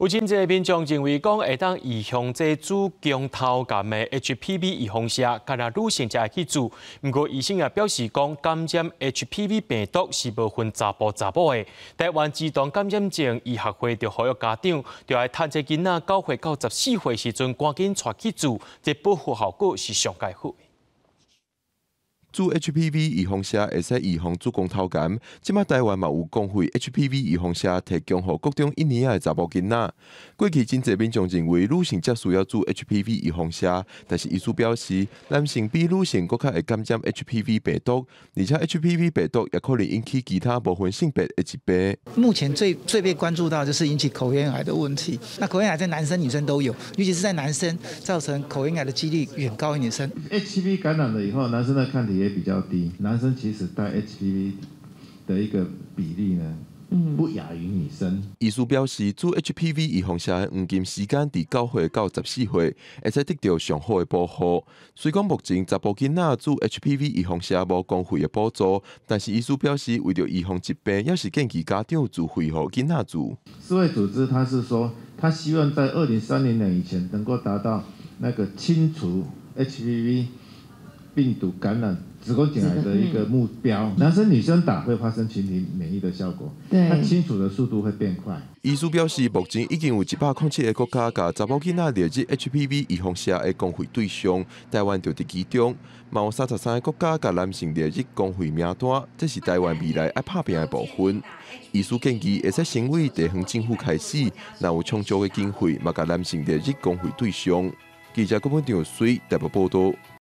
有真济民众认为讲会当预防这主镜头感的 HPV 预防下，加拿女性才会去做。不过医生也表示讲，感染 HPV 病毒是无分查甫查某的。台湾自动感染症医学会就呼吁家长，就爱趁这囡仔九岁到十四岁时阵，赶紧带去做，这保护效果是上佳好。做 HPV 预防下，会使预防子宫套检。即马台湾嘛有公费 HPV 预防下，提供予各种一年仔查甫囡仔。过去真济民众认为女性则需要做 HPV 预防下，但是医师表示男性比女性更加会感染 HPV 病毒。而且 HPV 病毒也可能引起其他部分性别一疾病。目前最最被关注到就是引起口咽癌的问题。那口咽癌在男生女生都有，尤其是在男生，造成口咽癌的几率远高于女生。HPV 感染了以后，男生的抗体。也比较低。男生其实带 HPV 的一个比例呢，不亚于女生。医师表示，做 HPV 预防下，黄金时间在九岁到十四岁，而且得到上好的保护。虽讲，目前十部囡仔做 HPV 预防下，无公费的补助。但是医师表示，为了预防疾病，要是建议家长做费好囡仔做。世卫组织他是说，他希望在二零三零年以前能够达到那个清除 HPV。病毒感染子宫颈癌的一个目标。男生女生打会发生群体免疫的效果，它清除的速度会变快。医书表示，目前已经有一百空七个国家甲查某囡仔列入 HPV 预防社的公费对象，台湾就伫其中。有三十三个国家甲男性列入公费名单，这是台湾未来爱拍拼的部分。医书建议会使省委地方政府开始若有充足的经费，嘛甲男性列入公费对象。记者郭文有水代表报道。